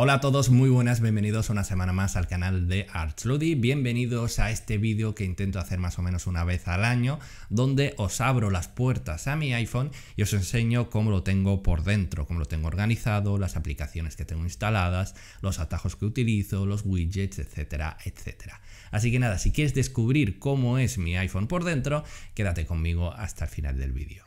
Hola a todos, muy buenas, bienvenidos una semana más al canal de Artsludi, bienvenidos a este vídeo que intento hacer más o menos una vez al año, donde os abro las puertas a mi iPhone y os enseño cómo lo tengo por dentro, cómo lo tengo organizado, las aplicaciones que tengo instaladas, los atajos que utilizo, los widgets, etcétera, etcétera. Así que nada, si quieres descubrir cómo es mi iPhone por dentro, quédate conmigo hasta el final del vídeo.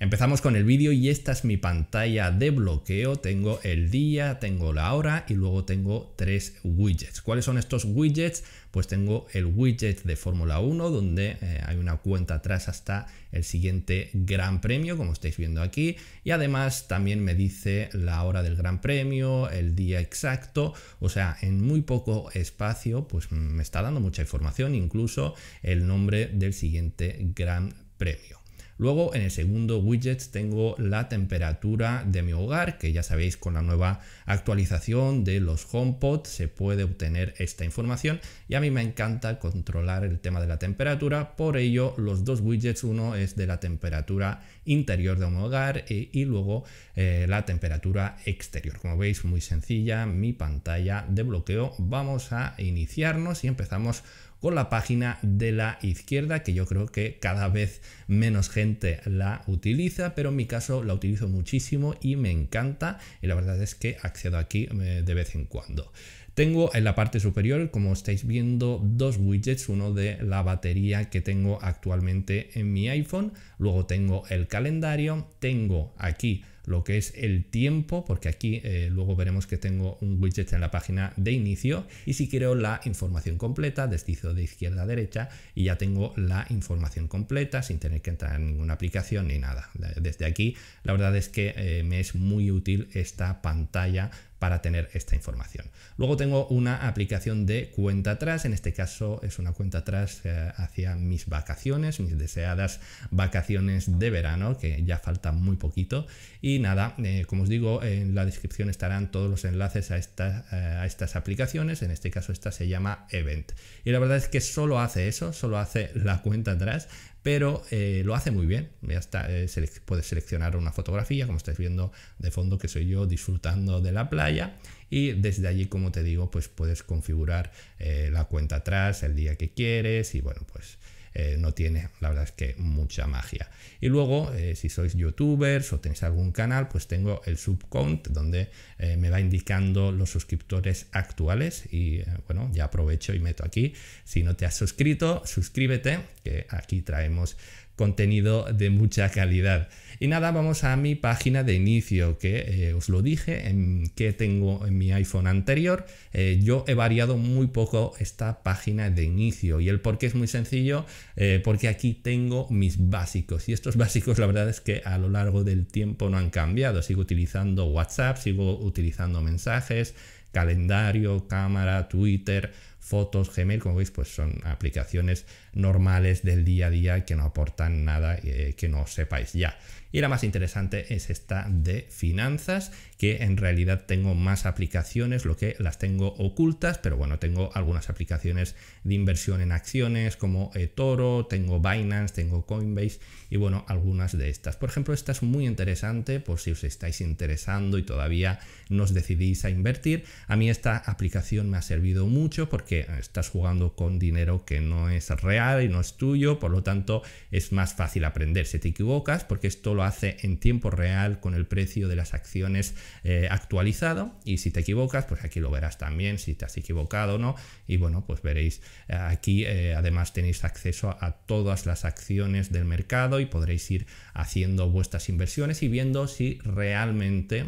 Empezamos con el vídeo y esta es mi pantalla de bloqueo. Tengo el día, tengo la hora y luego tengo tres widgets. ¿Cuáles son estos widgets? Pues tengo el widget de Fórmula 1 donde eh, hay una cuenta atrás hasta el siguiente Gran Premio, como estáis viendo aquí. Y además también me dice la hora del Gran Premio, el día exacto. O sea, en muy poco espacio, pues me está dando mucha información, incluso el nombre del siguiente Gran Premio. Luego en el segundo widget tengo la temperatura de mi hogar, que ya sabéis con la nueva actualización de los HomePod se puede obtener esta información y a mí me encanta controlar el tema de la temperatura, por ello los dos widgets, uno es de la temperatura interior de un hogar y, luego eh, la temperatura exterior. Como veis muy sencilla mi pantalla de bloqueo. Vamos a iniciarnos y empezamos con la página de la izquierda, que yo creo que cada vez menos gente la utiliza, pero en mi caso la utilizo muchísimo y me encanta y la verdad es que accedo aquí eh, de vez en cuando. Tengo en la parte superior, como estáis viendo, dos widgets, uno de la batería que tengo actualmente en mi iPhone, luego tengo el calendario, tengo aquí lo que es el tiempo, porque aquí eh, luego veremos que tengo un widget en la página de inicio y si quiero la información completa, deslizo de izquierda a derecha y ya tengo la información completa sin tener que entrar en ninguna aplicación ni nada. Desde aquí la verdad es que eh, me es muy útil esta pantalla para tener esta información. Luego tengo una aplicación de cuenta atrás, en este caso es una cuenta atrás eh, hacia mis vacaciones, mis deseadas vacaciones de verano, que ya falta muy poquito. Y nada, eh, como os digo, en la descripción estarán todos los enlaces a, eh, a estas aplicaciones, en este caso esta se llama Event. Y la verdad es que solo hace eso, solo hace la cuenta atrás, pero eh, lo hace muy bien. Ya eh, puedes seleccionar una fotografía, como estáis viendo de fondo, que soy yo disfrutando de la playa. Y desde allí, como te digo, pues puedes configurar eh, la cuenta atrás, el día que quieres y bueno, pues eh, no tiene, la verdad es que mucha magia. Y luego, eh, si sois youtubers o tenéis algún canal, pues tengo el subcount donde eh, me va indicando los suscriptores actuales y bueno, ya aprovecho y meto aquí. Si no te has suscrito, suscríbete, que aquí traemos contenido de mucha calidad. Y nada, vamos a mi página de inicio, que eh, os lo dije, en, que tengo en mi iPhone anterior. Eh, yo he variado muy poco esta página de inicio y el por qué es muy sencillo, eh, porque aquí tengo mis básicos. Y estos básicos la verdad es que a lo largo del tiempo no han cambiado. Sigo utilizando WhatsApp, sigo utilizando mensajes, calendario, cámara, Twitter Fotos, Gmail, como veis, pues son aplicaciones normales del día a día que no aportan nada eh, que no sepáis ya. Y la más interesante es esta de finanzas que en realidad tengo más aplicaciones, lo que las tengo ocultas, pero bueno, tengo algunas aplicaciones de inversión en acciones como eh, Toro, tengo Binance, tengo Coinbase y bueno, algunas de estas. Por ejemplo, esta es muy interesante por si os estáis interesando y todavía no decidís a invertir. A mí esta aplicación me ha servido mucho porque estás jugando con dinero que no es real y no es tuyo, por lo tanto es más fácil aprender si te equivocas porque esto lo hace en tiempo real con el precio de las acciones eh, actualizado y si te equivocas, pues aquí lo verás también, si te has equivocado o no. Y bueno, pues veréis eh, aquí eh, además tenéis acceso a todas las acciones del mercado y podréis ir haciendo vuestras inversiones y viendo si realmente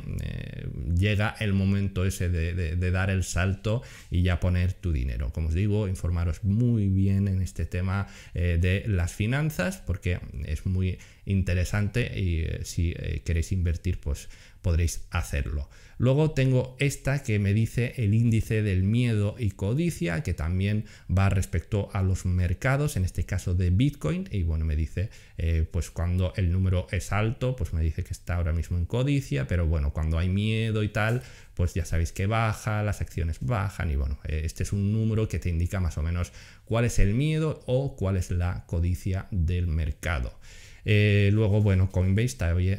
llega el momento ese de, dar el salto y ya poner tu dinero. Como os digo, informaros muy bien en este tema de las finanzas porque es muy interesante y eh, si eh, queréis invertir pues podréis hacerlo. Luego tengo esta que me dice el índice del miedo y codicia que también va respecto a los mercados, en este caso de Bitcoin y bueno me dice eh, pues cuando el número es alto pues me dice que está ahora mismo en codicia pero bueno cuando hay miedo y tal pues ya sabéis que baja, las acciones bajan y bueno este es un número que te indica más o menos cuál es el miedo o cuál es la codicia del mercado. Eh, luego, bueno, Coinbase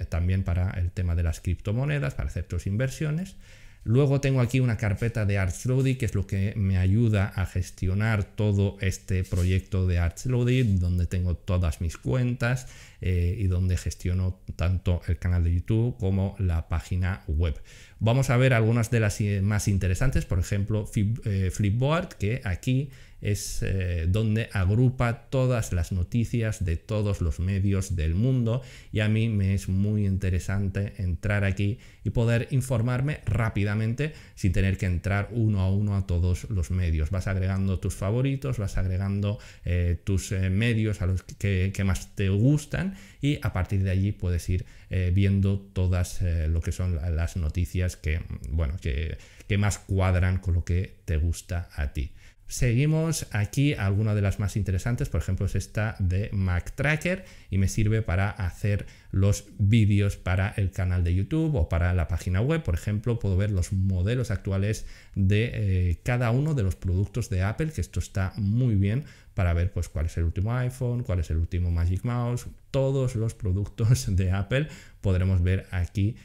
también para el tema de las criptomonedas, para hacer tus inversiones. Luego tengo aquí una carpeta de ArchLoading, que es lo que me ayuda a gestionar todo este proyecto de ArchLoading, donde tengo todas mis cuentas eh, y donde gestiono tanto el canal de YouTube como la página web. Vamos a ver algunas de las eh, más interesantes, por ejemplo, Flipboard, que aquí es eh, donde agrupa todas las noticias de todos los medios del mundo y a mí me es muy interesante entrar aquí y poder informarme rápidamente sin tener que entrar uno a uno a todos los medios. Vas agregando tus favoritos, vas agregando eh, tus eh, medios a los que, más te gustan y a partir de allí puedes ir viendo todas lo que son las noticias que, bueno, que, que más cuadran con lo que te gusta a ti. Seguimos aquí, alguna de las más interesantes, por ejemplo, es esta de Mac Tracker y me sirve para hacer los vídeos para el canal de YouTube o para la página web. Por ejemplo, puedo ver los modelos actuales de eh, cada uno de los productos de Apple, que esto está muy bien para ver pues, cuál es el último iPhone, cuál es el último Magic Mouse, todos los productos de Apple podremos ver aquí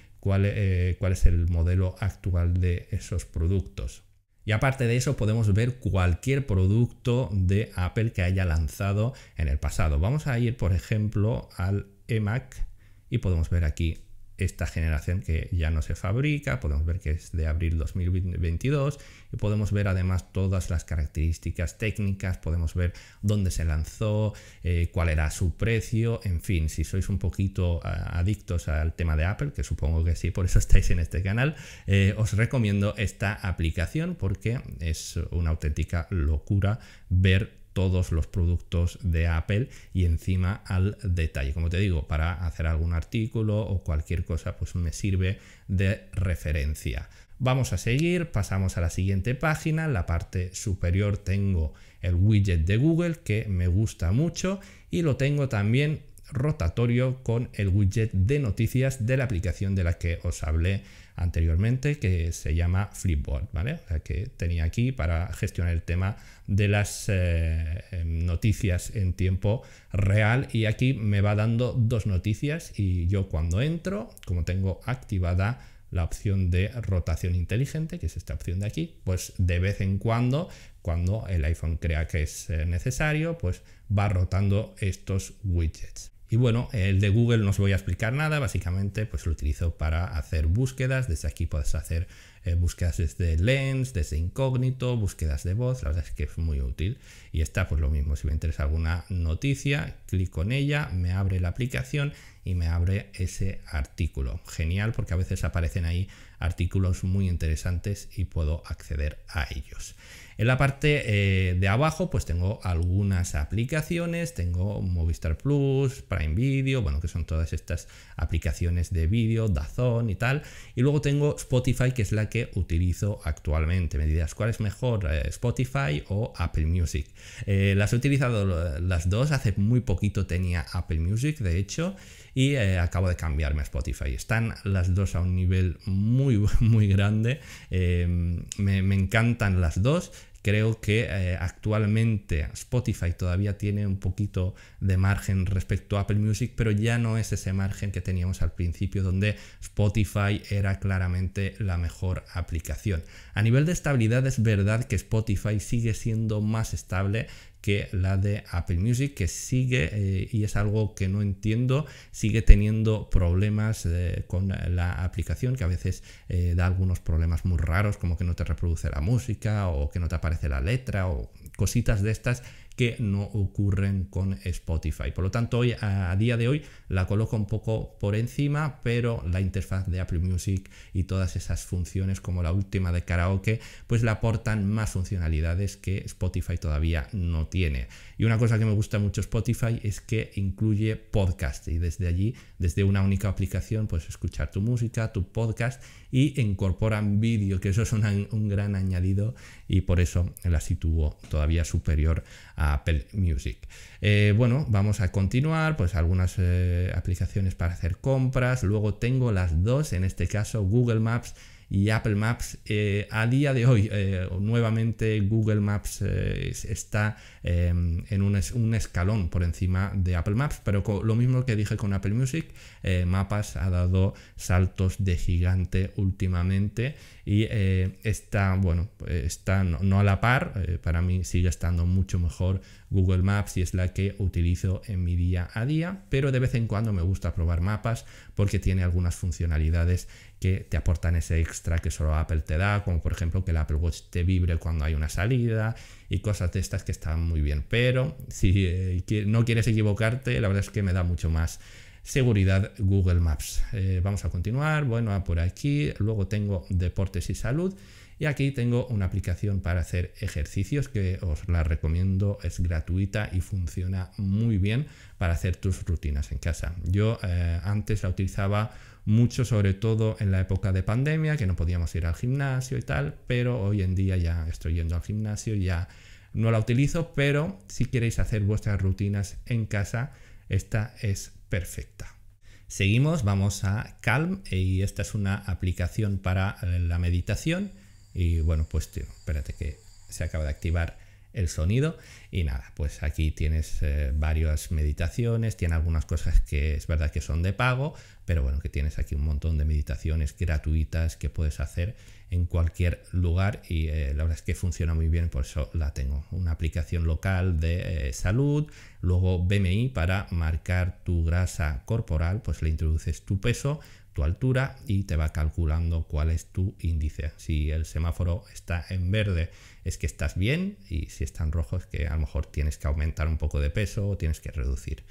eh, cuál es el modelo actual de esos productos. Y aparte de eso podemos ver cualquier producto de Apple que haya lanzado en el pasado. Vamos a ir por ejemplo al eMac y podemos ver aquí esta generación que ya no se fabrica, podemos ver que es de abril 2022 y podemos ver además todas las características técnicas, podemos ver dónde se lanzó, eh, cuál era su precio, en fin, si sois un poquito adictos al tema de Apple, que supongo que sí, por eso estáis en este canal, eh, os recomiendo esta aplicación porque es una auténtica locura ver todos los productos de Apple y encima al detalle. Como te digo, para hacer algún artículo o cualquier cosa, pues me sirve de referencia. Vamos a seguir, pasamos a la siguiente página. En la parte superior tengo el widget de Google que me gusta mucho y lo tengo también rotatorio con el widget de noticias de la aplicación de la que os hablé anteriormente que se llama Flipboard, ¿vale? que tenía aquí para gestionar el tema de las eh, em, noticias en tiempo real y aquí me va dando dos noticias y yo cuando entro, como tengo activada la opción de rotación inteligente, que es esta opción de aquí, pues de vez en cuando, cuando el iPhone crea que es eh, necesario, pues va rotando estos widgets. Y bueno, el de Google no os voy a explicar nada, básicamente pues lo utilizo para hacer búsquedas, desde aquí puedes hacer eh, búsquedas desde Lens, desde Incógnito, búsquedas de voz, la verdad es que es muy útil. Y está pues lo mismo, si me interesa alguna noticia, clico en ella, me abre la aplicación y me abre ese artículo. Genial porque a veces aparecen ahí artículos muy interesantes y puedo acceder a ellos. En la parte eh, de abajo pues tengo algunas aplicaciones, tengo Movistar Plus, Prime Video, bueno que son todas estas aplicaciones de vídeo, Dazón y tal. Y luego tengo Spotify que es la que utilizo actualmente. Me dirás cuál es mejor, eh, Spotify o Apple Music. Eh, las he utilizado las dos, hace muy poquito tenía Apple Music de hecho y acabo de cambiarme a Spotify. Están las dos a un nivel muy muy grande. me encantan las dos creo que eh, actualmente Spotify todavía tiene un poquito de margen respecto a Apple Music, pero ya no es ese margen que teníamos al principio donde Spotify era claramente la mejor aplicación. A nivel de estabilidad es verdad que Spotify sigue siendo más estable que la de Apple Music, que sigue, eh, y es algo que no entiendo, sigue teniendo problemas eh, con la aplicación, que a veces eh, da algunos problemas muy raros, como que no te reproduce la música o que no te aparece la letra o cositas de estas que no ocurren con Spotify. Por lo tanto, hoy, a día de hoy la coloco un poco por encima, pero la interfaz de Apple Music y todas esas funciones como la última de karaoke, pues le aportan más funcionalidades que Spotify todavía no tiene. Y una cosa que me gusta mucho Spotify es que incluye podcast y desde allí, desde una única aplicación, puedes escuchar tu música, tu podcast y incorporan vídeo, que eso es un gran añadido y por eso la sitúo todavía superior a Apple Music. Eh, bueno, vamos a continuar, pues algunas eh, aplicaciones para hacer compras, luego tengo las dos, en este caso Google Maps y Apple Maps. Eh, a día de hoy, eh, nuevamente Google Maps eh, está em, en un, escalón por encima de Apple Maps, pero lo mismo que dije con Apple Music, Mapas ha dado saltos de gigante últimamente y está, bueno, está no, no a la par, para mí sigue estando mucho mejor Google Maps y es la que utilizo en mi día a día, pero de vez en cuando me gusta probar mapas porque tiene algunas funcionalidades que te aportan ese extra que solo Apple te da, como por ejemplo que el Apple Watch te vibre cuando hay una salida y cosas de estas que están muy bien. Pero si eh, no quieres equivocarte, la verdad es que me da mucho más seguridad Google Maps. Eh, vamos a continuar. Bueno, ah, por aquí. Luego tengo deportes y salud. Y aquí tengo una aplicación para hacer ejercicios que os la recomiendo, es gratuita y funciona muy bien para hacer tus rutinas en casa. Yo eh, antes la utilizaba mucho sobre todo en la época de pandemia, que no podíamos ir al gimnasio y tal, pero hoy en día ya estoy yendo al gimnasio, ya no la utilizo, pero si queréis hacer vuestras rutinas en casa, esta es perfecta. Seguimos, vamos a Calm y esta es una aplicación para eh, la meditación y bueno, pues espérate que se acaba de activar el sonido y nada, pues aquí tienes eh, varias meditaciones, tiene algunas cosas que es verdad que son de pago, pero bueno, que tienes aquí un montón de meditaciones gratuitas que puedes hacer en cualquier lugar y eh, la verdad es que funciona muy bien, por eso la tengo. Una aplicación local de eh, salud, luego BMI para marcar tu grasa corporal, pues le introduces tu peso, altura y te va calculando cuál es tu índice. Si el semáforo está en verde es que estás bien y si está en rojo es que a lo mejor tienes que aumentar un poco de peso o tienes que reducir.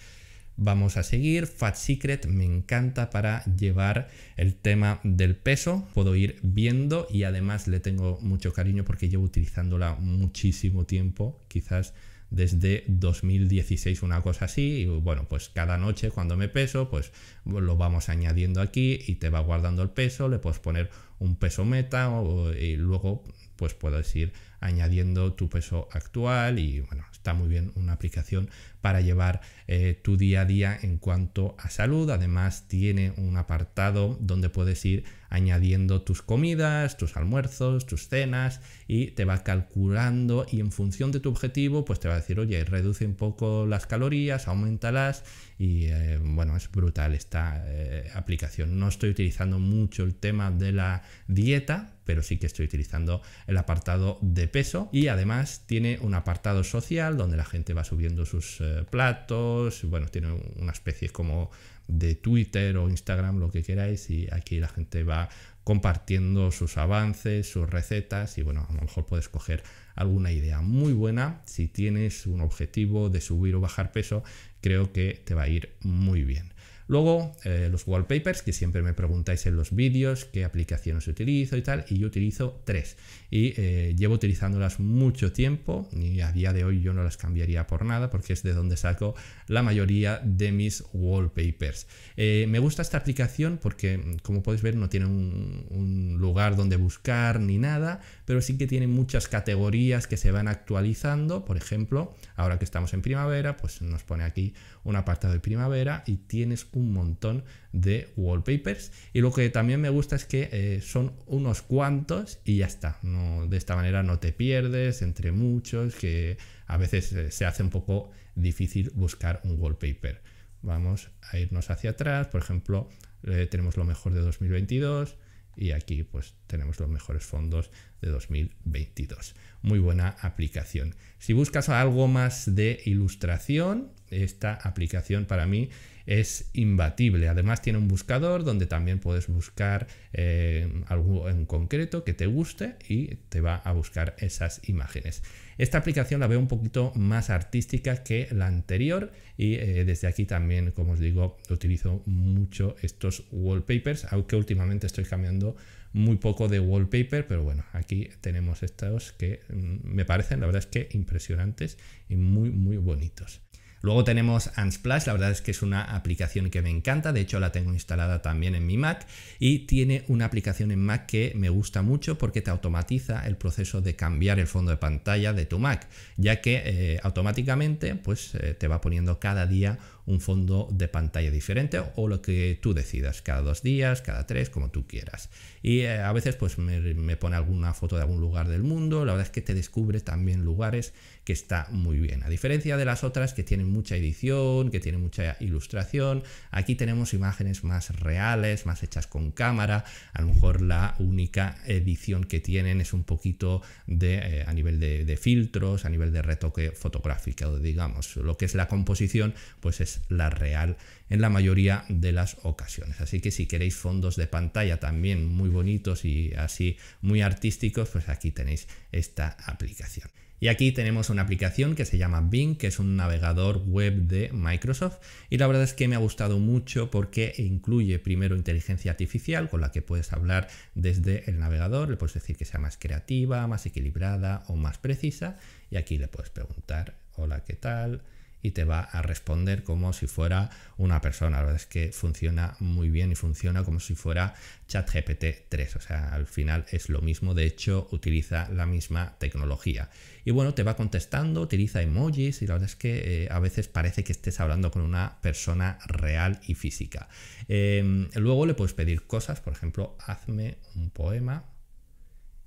Vamos a seguir. Fat Secret me encanta para llevar el tema del peso. Puedo ir viendo y además le tengo mucho cariño porque llevo utilizándola muchísimo tiempo. Quizás desde 2016, una cosa así. Y bueno, pues cada noche cuando me peso, pues lo vamos añadiendo aquí y te va guardando el peso, le puedes poner un peso meta y luego pues puedes ir añadiendo tu peso actual y bueno, está muy bien una aplicación para llevar eh, tu día a día en cuanto a salud. Además tiene un apartado donde puedes ir añadiendo tus comidas, tus almuerzos, tus cenas y te va calculando y en función de tu objetivo pues te va a decir oye reduce un poco las calorías, aumentalas y eh, bueno es brutal esta eh, aplicación. No estoy utilizando mucho el tema de la dieta pero sí que estoy utilizando el apartado de peso y además tiene un apartado social donde la gente va subiendo sus eh, platos, bueno, tiene una especie como de Twitter o Instagram, lo que queráis, y aquí la gente va compartiendo sus avances, sus recetas y bueno, a lo mejor puedes coger alguna idea muy buena. Si tienes un objetivo de subir o bajar peso, creo que te va a ir muy bien. Luego, eh, los wallpapers, que siempre me preguntáis en los vídeos qué aplicaciones utilizo y tal, y yo utilizo tres. Y eh, llevo utilizándolas mucho tiempo y a día de hoy yo no las cambiaría por nada porque es de donde saco la mayoría de mis wallpapers. Eh, me gusta esta aplicación porque, como podéis ver, no tiene un lugar donde buscar ni nada pero sí que tiene muchas categorías que se van actualizando. Por ejemplo, ahora que estamos en primavera, pues nos pone aquí un apartado de primavera y tienes un montón de wallpapers. Y lo que también me gusta es que eh, son unos cuantos y ya está. de esta manera no te pierdes entre muchos, que a veces eh, se hace un poco difícil buscar un wallpaper. Vamos a irnos hacia atrás, por ejemplo, eh, tenemos lo mejor de 2022 y aquí pues tenemos los mejores fondos de 2022. Muy buena aplicación. Si buscas algo más de ilustración, esta aplicación para mí es imbatible. Además tiene un buscador donde también puedes buscar eh, algo en concreto que te guste y te va a buscar esas imágenes. Esta aplicación la veo un poquito más artística que la anterior y eh, desde aquí también, como os digo, utilizo mucho estos wallpapers, aunque últimamente estoy cambiando muy poco de wallpaper, pero bueno, aquí tenemos estos que mm, me parecen, la verdad es que impresionantes y muy, muy bonitos. Luego tenemos Unsplash, la verdad es que es una aplicación que me encanta, de hecho la tengo instalada también en mi Mac y tiene una aplicación en Mac que me gusta mucho porque te automatiza el proceso de cambiar el fondo de pantalla de tu Mac, ya que eh, automáticamente pues, eh, te va poniendo cada día un fondo de pantalla diferente o lo que tú decidas, cada dos días, cada tres, como tú quieras. Y eh, a veces pues me, me pone alguna foto de algún lugar del mundo, la verdad es que te descubre también lugares que está muy bien. A diferencia de las otras que tienen mucha edición, que tienen mucha ilustración, aquí tenemos imágenes más reales, más hechas con cámara. A lo mejor la única edición que tienen es un poquito de, eh, a nivel de, de, filtros, a nivel de retoque fotográfico, digamos. Lo que es la composición, pues es la real en la mayoría de las ocasiones. Así que si queréis fondos de pantalla también muy bonitos y así muy artísticos, pues aquí tenéis esta aplicación. Y aquí tenemos una aplicación que se llama Bing, que es un navegador web de Microsoft. Y la verdad es que me ha gustado mucho porque incluye primero inteligencia artificial con la que puedes hablar desde el navegador. Le puedes decir que sea más creativa, más equilibrada o más precisa. Y aquí le puedes preguntar, hola, ¿qué tal? y te va a responder como si fuera una persona. La verdad es que funciona muy bien y funciona como si fuera ChatGPT 3. O sea, al final es lo mismo. De hecho, utiliza la misma tecnología. Y bueno, te va contestando, utiliza emojis y la verdad es que eh, a veces parece que estés hablando con una persona real y física. Em, luego le puedes pedir cosas, por ejemplo, hazme un poema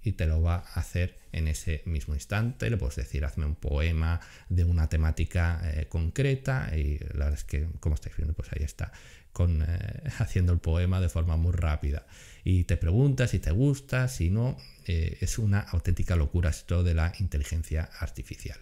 y te lo va a hacer en ese mismo instante. Le puedes decir, hazme un poema de una temática eh, concreta y la verdad es que, como estáis viendo, pues ahí está, eh, haciendo el poema de forma muy rápida. Y te pregunta si te gusta, si no, eh, es una auténtica locura esto de la inteligencia artificial.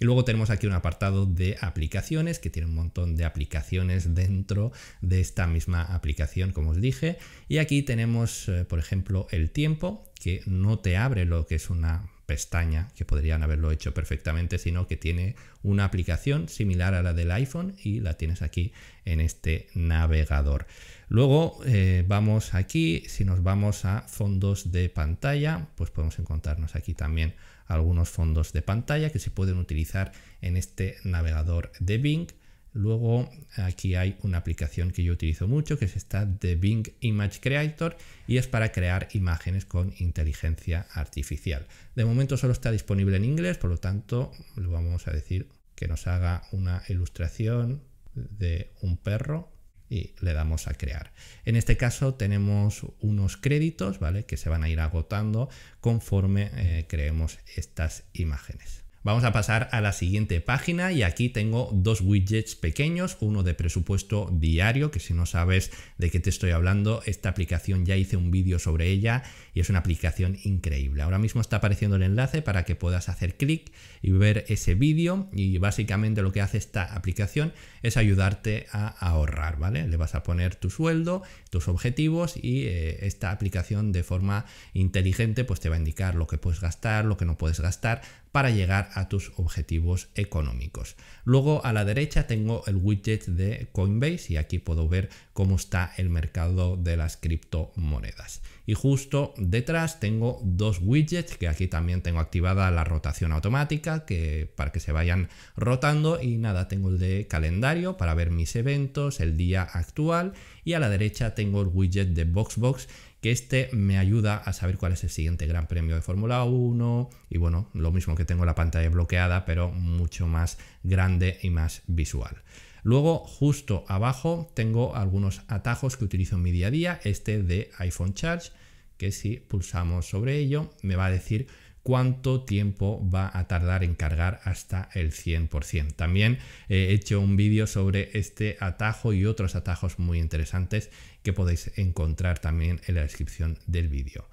Y luego tenemos aquí un apartado de aplicaciones que tiene un montón de aplicaciones dentro de esta misma aplicación, como os dije. Y aquí tenemos, eh, por ejemplo, el tiempo, que no te abre lo que es una pestaña, que podrían haberlo hecho perfectamente, sino que tiene una aplicación similar a la del iPhone y la tienes aquí en este navegador. Luego eh, vamos aquí, si nos vamos a fondos de pantalla, pues podemos encontrarnos aquí también algunos fondos de pantalla que se pueden utilizar en este navegador de Bing. Luego aquí hay una aplicación que yo utilizo mucho que es esta de Bing Image Creator y es para crear imágenes con inteligencia artificial. De momento solo está disponible en inglés, por lo tanto le vamos a decir que nos haga una ilustración de un perro y le damos a crear. En este caso tenemos unos créditos, ¿vale? Que se van a ir agotando conforme eh, creemos estas imágenes. Vamos a pasar a la siguiente página y aquí tengo dos widgets pequeños, uno de presupuesto diario, que si no sabes de qué te estoy hablando, esta aplicación ya hice un vídeo sobre ella y es una aplicación increíble. Ahora mismo está apareciendo el enlace para que puedas hacer clic y ver ese vídeo y básicamente lo que hace esta aplicación es ayudarte a ahorrar, ¿vale? Le vas a poner tu sueldo, tus objetivos y eh, esta aplicación de forma inteligente pues te va a indicar lo que puedes gastar, lo que no puedes gastar, para llegar a tus objetivos económicos. Luego a la derecha tengo el widget de Coinbase y aquí puedo ver cómo está el mercado de las criptomonedas. Y justo detrás tengo dos widgets que aquí también tengo activada la rotación automática que para que se vayan rotando y nada, tengo el de calendario para ver mis eventos, el día actual y a la derecha tengo el widget de Boxbox que este me ayuda a saber cuál es el siguiente gran premio de Fórmula 1 y bueno, lo mismo que tengo la pantalla bloqueada, pero mucho más grande y más visual. Luego, justo abajo, tengo algunos atajos que utilizo en mi día a día, este de iPhone Charge, que si pulsamos sobre ello, me va a decir cuánto tiempo va a tardar en cargar hasta el 100%. También eh, he hecho un vídeo sobre este atajo y otros atajos muy interesantes que podéis encontrar también en la descripción del vídeo.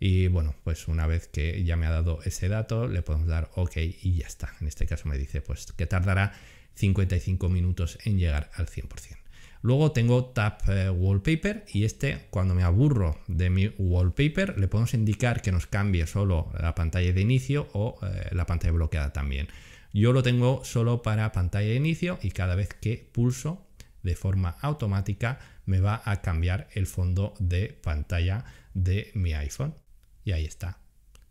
Y bueno, pues una vez que ya me ha dado ese dato, le podemos dar OK y ya está. En este caso me dice pues que tardará 55 minutos en llegar al 100%. Luego tengo Tab eh, Wallpaper y este, cuando me aburro de mi wallpaper, le podemos indicar que nos cambie solo la pantalla de inicio o eh, la pantalla bloqueada también. Yo lo tengo solo para pantalla de inicio y cada vez que pulso de forma automática me va a cambiar el fondo de pantalla de mi iPhone. Y ahí está.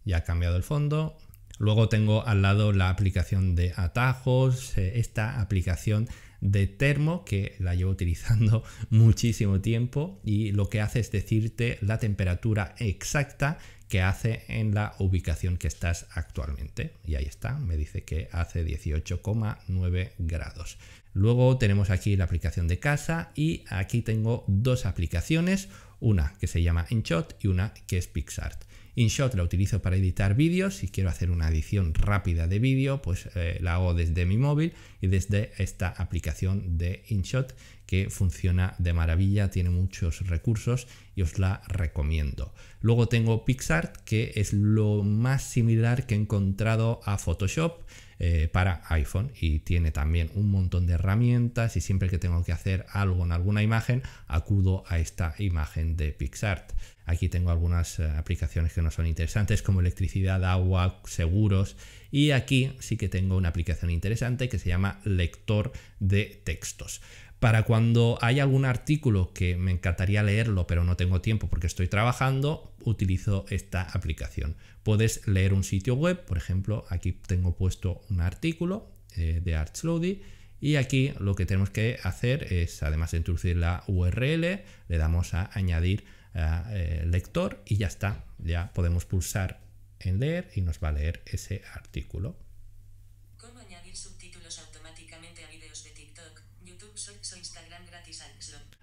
Ya ha cambiado el fondo, Luego tengo al lado la aplicación de atajos, eh, esta aplicación de termo que la llevo utilizando muchísimo tiempo y lo que hace es decirte la temperatura exacta que hace en la ubicación que estás actualmente. Y ahí está, me dice que hace 18,9 grados. Luego tenemos aquí la aplicación de casa y aquí tengo dos aplicaciones, una que se llama InShot y una que es PixArt. InShot la utilizo para editar vídeos, si quiero hacer una edición rápida de vídeo, pues eh, la hago desde mi móvil y desde esta aplicación de InShot que funciona de maravilla, tiene muchos recursos y os la recomiendo. Luego tengo PixArt, que es lo más similar que he encontrado a Photoshop eh, para iPhone y tiene también un montón de herramientas y siempre que tengo que hacer algo en alguna imagen, acudo a esta imagen de PixArt. Aquí tengo algunas eh, aplicaciones que no son interesantes como electricidad, agua, seguros y aquí sí que tengo una aplicación interesante que se llama lector de textos para cuando hay algún artículo que me encantaría leerlo, pero no tengo tiempo porque estoy trabajando, utilizo esta aplicación. Puedes leer un sitio web, por ejemplo, aquí tengo puesto un artículo eh, de Archloady y aquí lo que tenemos que hacer es, además de introducir la URL, le damos a añadir eh, eh, lector y ya está, ya podemos pulsar en leer y nos va a leer ese artículo.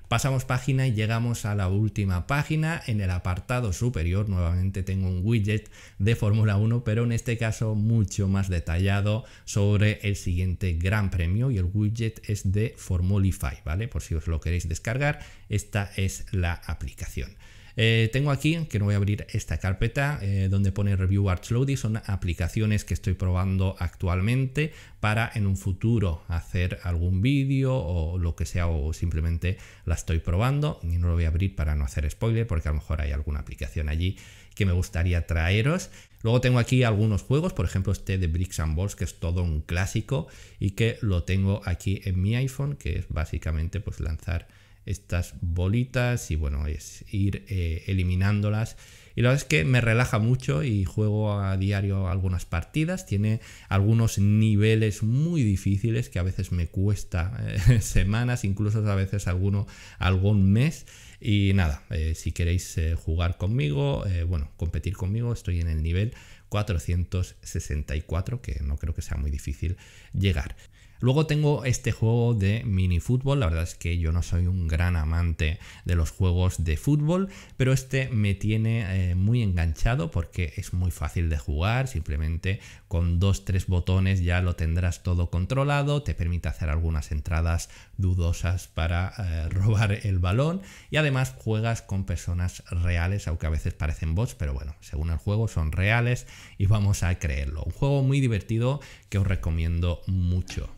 Pasamos página y llegamos a la última página. En el apartado superior nuevamente tengo un widget de Fórmula 1, pero en este caso mucho más detallado sobre el siguiente Gran Premio y el widget es de Formulify, ¿vale? Por si os lo queréis descargar, esta es la aplicación. Eh, tengo aquí, que no voy a abrir esta carpeta, eh, donde pone Review loading son aplicaciones que estoy probando actualmente para en un futuro hacer algún vídeo o lo que sea, o simplemente la estoy probando y no lo voy a abrir para no hacer spoiler, porque a lo mejor hay alguna aplicación allí que me gustaría traeros. Luego tengo aquí algunos juegos, por ejemplo este de Bricks and Balls, que es todo un clásico y que lo tengo aquí en mi iPhone, que es básicamente pues lanzar estas bolitas y bueno, es ir eh, eliminándolas. Y la verdad es que me relaja mucho y juego a diario algunas partidas. Tiene algunos niveles muy difíciles que a veces me cuesta eh, semanas, incluso a veces alguno, algún mes. Y nada, eh, si queréis jugar conmigo, bueno, competir conmigo, estoy en el nivel 464, que no creo que sea muy difícil llegar. Luego tengo este juego de mini fútbol, la verdad es que yo no soy un gran amante de los juegos de fútbol, pero este me tiene eh, muy enganchado porque es muy fácil de jugar, simplemente con dos, tres botones ya lo tendrás todo controlado, te permite hacer algunas entradas dudosas para eh, robar el balón y además juegas con personas reales, aunque a veces parecen bots, pero bueno, según el juego son reales y vamos a creerlo. Un juego muy divertido que os recomiendo mucho.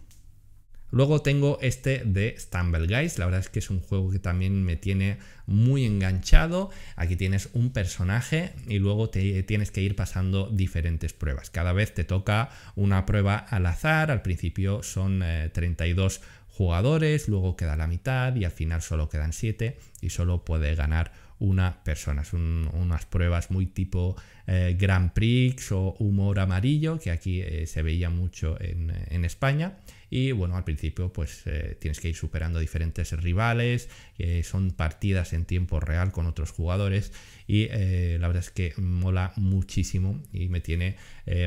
Luego tengo este de Stumble Guys, la verdad es que es un juego que también me tiene muy enganchado. Aquí tienes un personaje y luego tienes que ir pasando diferentes pruebas. Cada vez te toca una prueba al azar, al principio son 32 eh, jugadores, luego queda la mitad y al final solo quedan 7 y solo puede ganar una persona. Son unas pruebas muy tipo eh, Grand Prix o humor amarillo, que aquí eh, se veía mucho eh, en, España. Y bueno, al principio pues tienes que ir superando diferentes rivales, que son partidas en tiempo real con otros jugadores y la verdad es que mola muchísimo y me tiene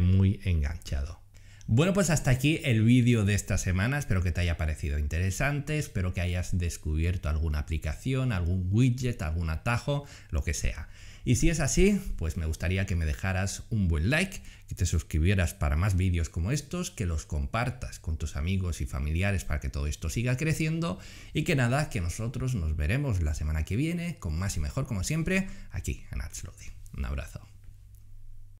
muy enganchado. Bueno, pues hasta aquí el vídeo de esta semana. Espero que te haya parecido interesante, espero que hayas descubierto alguna aplicación, algún widget, algún atajo, lo que sea. Y si es así, pues me gustaría que me dejaras un buen like, que te suscribieras para más vídeos como estos, que los compartas con tus amigos y familiares para que todo esto siga creciendo y que nada, que nosotros nos veremos la semana que viene con más y mejor como siempre aquí en AdsLoading. Un abrazo.